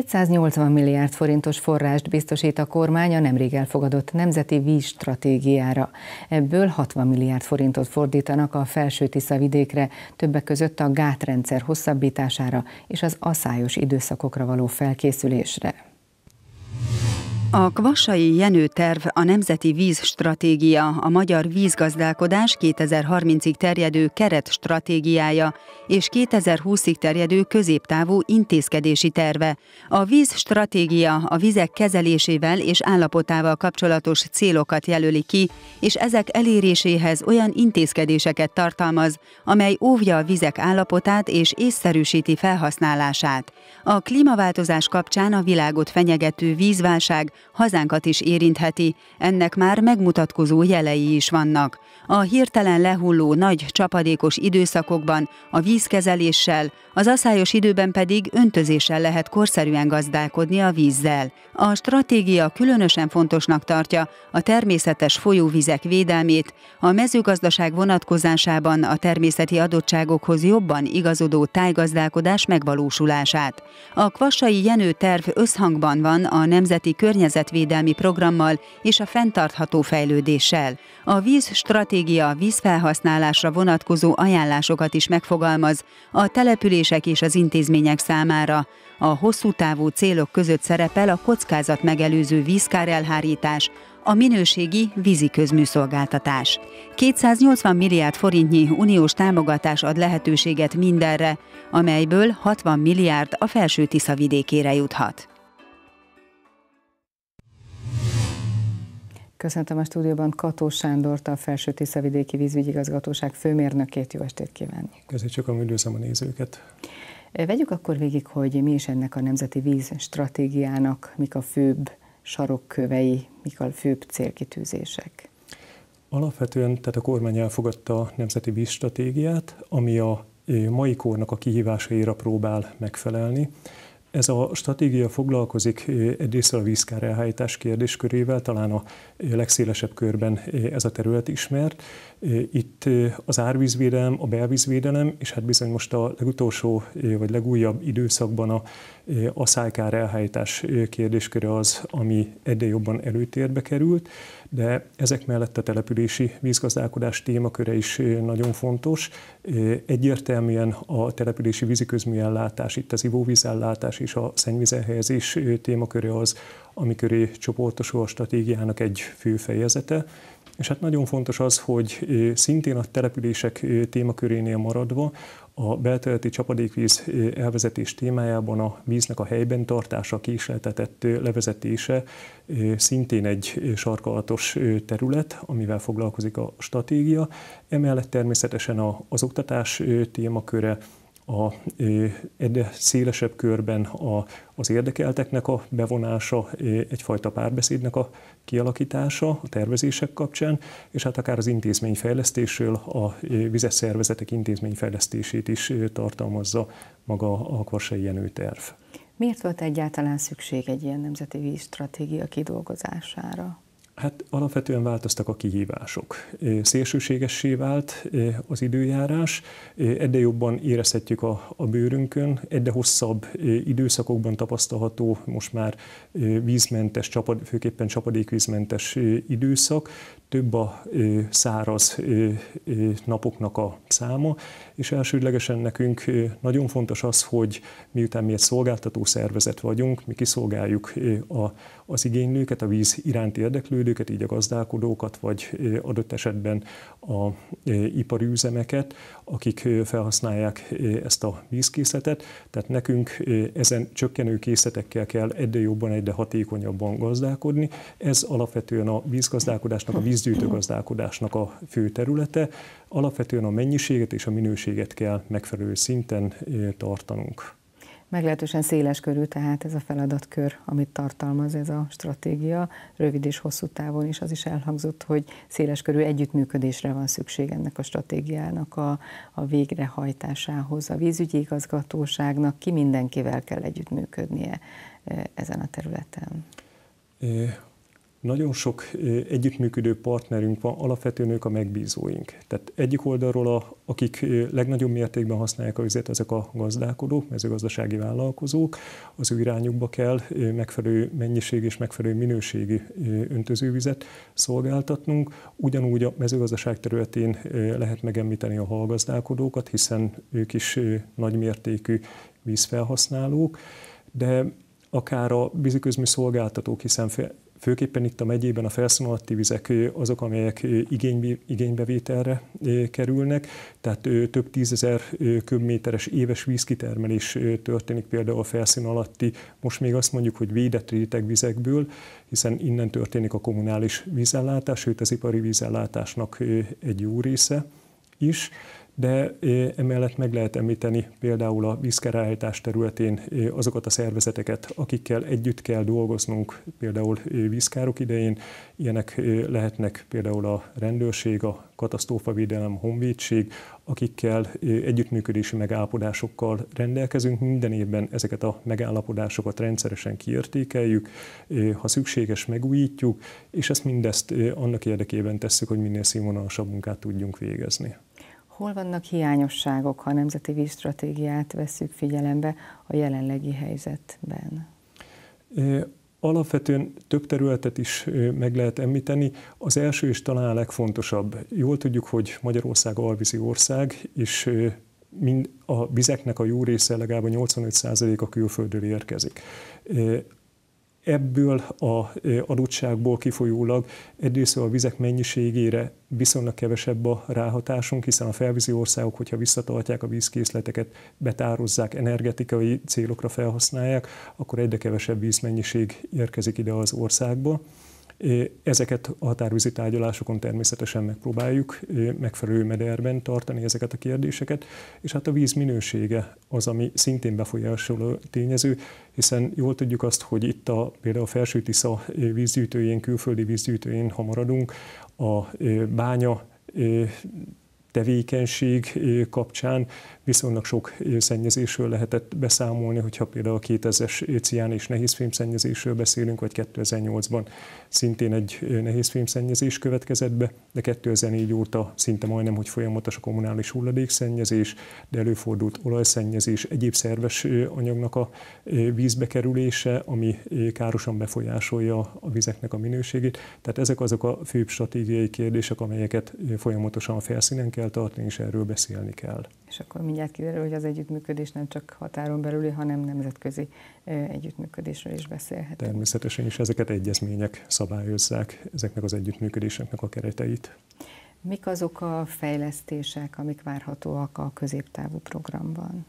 280 milliárd forintos forrást biztosít a kormány a nemrég elfogadott nemzeti vízstratégiára. Ebből 60 milliárd forintot fordítanak a felső Tisza vidékre, többek között a gátrendszer hosszabbítására és az aszályos időszakokra való felkészülésre. A Kvasai Jenő terv a Nemzeti Vízstratégia, a magyar vízgazdálkodás 2030-ig terjedő keretstratégiája és 2020-ig terjedő középtávú intézkedési terve. A vízstratégia a vizek kezelésével és állapotával kapcsolatos célokat jelöli ki, és ezek eléréséhez olyan intézkedéseket tartalmaz, amely óvja a vizek állapotát és észszerűsíti felhasználását. A klímaváltozás kapcsán a világot fenyegető vízválság hazánkat is érintheti, ennek már megmutatkozó jelei is vannak. A hirtelen lehulló nagy csapadékos időszakokban a vízkezeléssel, az aszályos időben pedig öntözéssel lehet korszerűen gazdálkodni a vízzel. A stratégia különösen fontosnak tartja a természetes folyóvizek védelmét, a mezőgazdaság vonatkozásában a természeti adottságokhoz jobban igazodó tájgazdálkodás megvalósulását. A Kvassai Jenő terv összhangban van a Nemzeti Környezet környezetvédelmi programmal és a fenntartható fejlődéssel. A vízstratégia vízfelhasználásra vonatkozó ajánlásokat is megfogalmaz a települések és az intézmények számára. A hosszú távú célok között szerepel a kockázat megelőző vízkár elhárítás, a minőségi vízi közműszolgáltatás. 280 milliárd forintnyi uniós támogatás ad lehetőséget mindenre, amelyből 60 milliárd a felső Tisza vidékére juthat. Köszöntöm a stúdióban Kató Sándort, a Felső Tiszavidéki Vízügyigazgatóság főmérnökét. Jó estét kívánni. Köszönjük, üdvözlöm a nézőket! Vegyük akkor végig, hogy mi is ennek a Nemzeti Víz Stratégiának, mik a főbb sarokkövei, mik a főbb célkitűzések. Alapvetően tehát a kormány elfogadta a Nemzeti Víz Stratégiát, ami a mai kornak a kihívásaira próbál megfelelni. Ez a stratégia foglalkozik egyrészt a vízkár elhajtás kérdéskörével, talán a legszélesebb körben ez a terület ismert. Itt az árvízvédelem, a belvízvédelem, és hát bizony most a legutolsó vagy legújabb időszakban a, a szájkár elhajtás kérdésköre az, ami egyre jobban előtérbe került, de ezek mellett a települési vízgazdálkodás témaköre is nagyon fontos. Egyértelműen a települési víziközműellátás, itt az ivóvízellátás és a szennyvizelhelyezés témaköre az, amiköré csoportosul a stratégiának egy fő fejezete, és hát nagyon fontos az, hogy szintén a települések témakörénél maradva a belterületi csapadékvíz elvezetés témájában a víznek a helyben tartása, késleltetett levezetése szintén egy sarkalatos terület, amivel foglalkozik a stratégia. Emellett természetesen az oktatás témaköre, a, egy szélesebb körben a, az érdekelteknek a bevonása, egyfajta párbeszédnek a kialakítása a tervezések kapcsán, és hát akár az intézményfejlesztésről a vizes szervezetek intézményfejlesztését is tartalmazza maga a Kvassai Jenő terv. Miért volt egyáltalán szükség egy ilyen nemzeti vízstratégia kidolgozására? Hát alapvetően változtak a kihívások. Szélsőségessé vált az időjárás, egyre jobban érezhetjük a, a bőrünkön, egyre hosszabb időszakokban tapasztalható most már vízmentes, csapad, főképpen csapadékvízmentes időszak, több a száraz napoknak a száma, és elsődlegesen nekünk nagyon fontos az, hogy miután mi egy szolgáltató szervezet vagyunk, mi kiszolgáljuk a, az igénylőket, a víz iránti érdeklődőket termelőket, így a gazdálkodókat, vagy adott esetben a ipari üzemeket, akik felhasználják ezt a vízkészletet. Tehát nekünk ezen csökkenő készletekkel kell egyre jobban, egyre hatékonyabban gazdálkodni. Ez alapvetően a vízgazdálkodásnak, a vízgyűjtőgazdálkodásnak gazdálkodásnak a fő területe. Alapvetően a mennyiséget és a minőséget kell megfelelő szinten tartanunk. Meglehetősen széles körű, tehát ez a feladatkör, amit tartalmaz ez a stratégia, rövid és hosszú távon is az is elhangzott, hogy széles körű együttműködésre van szükség ennek a stratégiának a, a végrehajtásához. A vízügyi igazgatóságnak ki mindenkivel kell együttműködnie e, ezen a területen. Nagyon sok együttműködő partnerünk van, alapvetően ők a megbízóink. Tehát egyik oldalról, a, akik legnagyobb mértékben használják a vizet, ezek a gazdálkodók, mezőgazdasági vállalkozók. Az ő irányukba kell megfelelő mennyiség és megfelelő minőségi öntözővizet szolgáltatnunk. Ugyanúgy a mezőgazdaság területén lehet megemlíteni a hallgazdálkodókat, hiszen ők is nagymértékű vízfelhasználók, de akár a víziközmű szolgáltatók, hiszen Főképpen itt a megyében a felszín alatti vizek azok, amelyek igénybe, igénybevételre kerülnek, tehát több tízezer köbméteres éves vízkitermelés történik például a felszín alatti, most még azt mondjuk, hogy védett rétegvizekből, hiszen innen történik a kommunális vízellátás, sőt az ipari vízellátásnak egy jó része is de emellett meg lehet említeni például a vízkerállítás területén azokat a szervezeteket, akikkel együtt kell dolgoznunk, például vízkárok idején, ilyenek lehetnek például a rendőrség, a katasztrófavédelem, honvédség, akikkel együttműködési megállapodásokkal rendelkezünk. Minden évben ezeket a megállapodásokat rendszeresen kiértékeljük, ha szükséges, megújítjuk, és ezt mindezt annak érdekében tesszük, hogy minél színvonalasabb munkát tudjunk végezni. Hol vannak hiányosságok, ha a nemzeti vízstratégiát veszük figyelembe a jelenlegi helyzetben? Alapvetően több területet is meg lehet említeni. Az első és talán a legfontosabb. Jól tudjuk, hogy Magyarország alvízi ország, és mind a vizeknek a jó része legalább 85% a külföldről érkezik. Ebből a adottságból kifolyólag egyrészt a vizek mennyiségére viszonylag kevesebb a ráhatásunk, hiszen a felvízi országok, hogyha visszatartják a vízkészleteket, betározzák, energetikai célokra felhasználják, akkor egyre kevesebb vízmennyiség érkezik ide az országba. Ezeket a határvízi tárgyalásokon természetesen megpróbáljuk megfelelő mederben tartani ezeket a kérdéseket, és hát a víz minősége az, ami szintén befolyásoló tényező, hiszen jól tudjuk azt, hogy itt a, például a Felső Tisza vízgyűjtőjén, külföldi vízgyűjtőjén, ha maradunk, a bánya tevékenység kapcsán viszonylag sok szennyezésről lehetett beszámolni, hogyha például a 2000-es cián és nehézfémszennyezésről beszélünk, vagy 2008-ban szintén egy szennyezés következett be, de 2004 óta szinte majdnem, hogy folyamatos a kommunális hulladékszennyezés, de előfordult olajszennyezés, egyéb szerves anyagnak a vízbe kerülése, ami károsan befolyásolja a vizeknek a minőségét. Tehát ezek azok a főbb stratégiai kérdések, amelyeket folyamatosan a felszínen kell kell tartani, és erről beszélni kell. És akkor mindjárt kiderül, hogy az együttműködés nem csak határon belüli, hanem nemzetközi együttműködésről is beszélhet. Természetesen, is ezeket egyezmények szabályozzák ezeknek az együttműködéseknek a kereteit. Mik azok a fejlesztések, amik várhatóak a középtávú programban?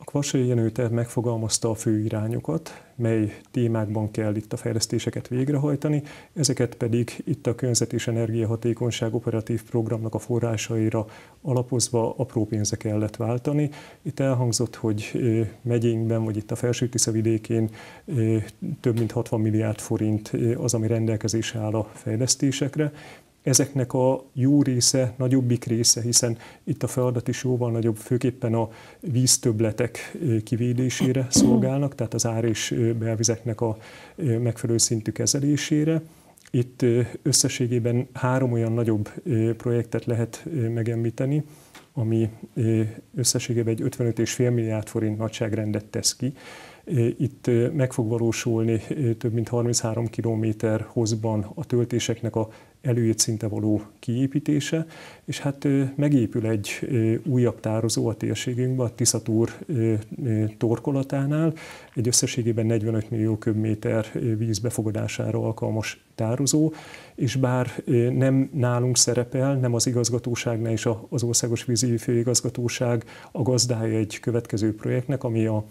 A Kvasai Jenőte megfogalmazta a fő irányokat, mely témákban kell itt a fejlesztéseket végrehajtani, ezeket pedig itt a környezet és energiahatékonyság operatív programnak a forrásaira alapozva apró pénze kellett váltani. Itt elhangzott, hogy megyénkben, vagy itt a felső Tisza vidékén több mint 60 milliárd forint az, ami rendelkezésre áll a fejlesztésekre. Ezeknek a jó része, nagyobbik része, hiszen itt a feladat is jóval nagyobb, főképpen a víztöbletek kivédésére szolgálnak, tehát az ár és belvizeknek a megfelelő szintű kezelésére. Itt összességében három olyan nagyobb projektet lehet megemlíteni, ami összességében egy 55,5 milliárd forint nagyságrendet tesz ki. Itt meg fog valósulni több mint 33 km hozban a töltéseknek a előírt szinte való kiépítése, és hát megépül egy újabb tározó a térségünkben, a Tiszatúr torkolatánál, egy összességében 45 millió köbméter vízbefogadására alkalmas tározó, és bár nem nálunk szerepel, nem az igazgatóságnál és az Országos Vízi Főigazgatóság a gazdája egy következő projektnek, ami a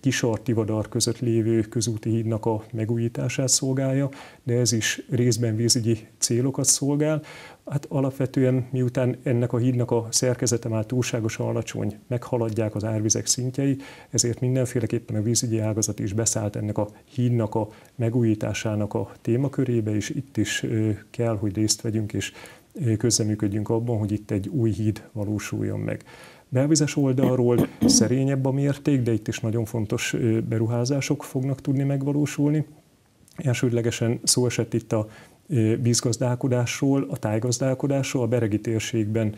kisartivadar között lévő közúti hídnak a megújítását szolgálja, de ez is részben vízügyi célokat szolgál. Hát alapvetően miután ennek a hídnak a szerkezete már túlságosan alacsony, meghaladják az árvizek szintjei, ezért mindenféleképpen a vízügyi ágazat is beszállt ennek a hídnak a megújításának a témakörébe, és itt is kell, hogy részt vegyünk és közreműködjünk abban, hogy itt egy új híd valósuljon meg. Belvizes oldalról szerényebb a mérték, de itt is nagyon fontos beruházások fognak tudni megvalósulni. Elsődlegesen szó esett itt a vízgazdálkodásról, a tájgazdálkodásról, a beregi térségben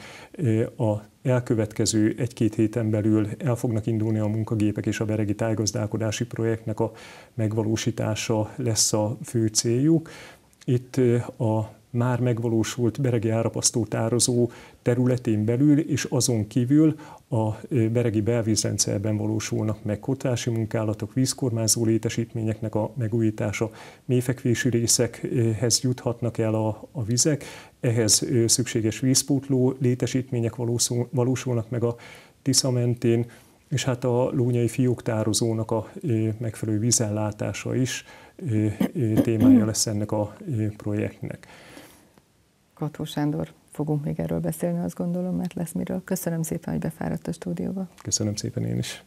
a elkövetkező egy-két héten belül el fognak indulni a munkagépek, és a beregi tájgazdálkodási projektnek a megvalósítása lesz a fő céljuk. Itt a már megvalósult beregi árapasztó tározó területén belül és azon kívül a e, beregi belvízrendszerben valósulnak meg kotási munkálatok, vízkormányzó létesítményeknek a megújítása, mélyfekvési részekhez juthatnak el a, a vizek, ehhez e, szükséges vízpótló létesítmények valósulnak meg a Tisza mentén, és hát a lónyai tározónak a e, megfelelő vízellátása is témája lesz ennek a projektnek. Kató Sándor fogunk még erről beszélni, azt gondolom, mert lesz miről. Köszönöm szépen, hogy befáradt a stúdióba. Köszönöm szépen én is.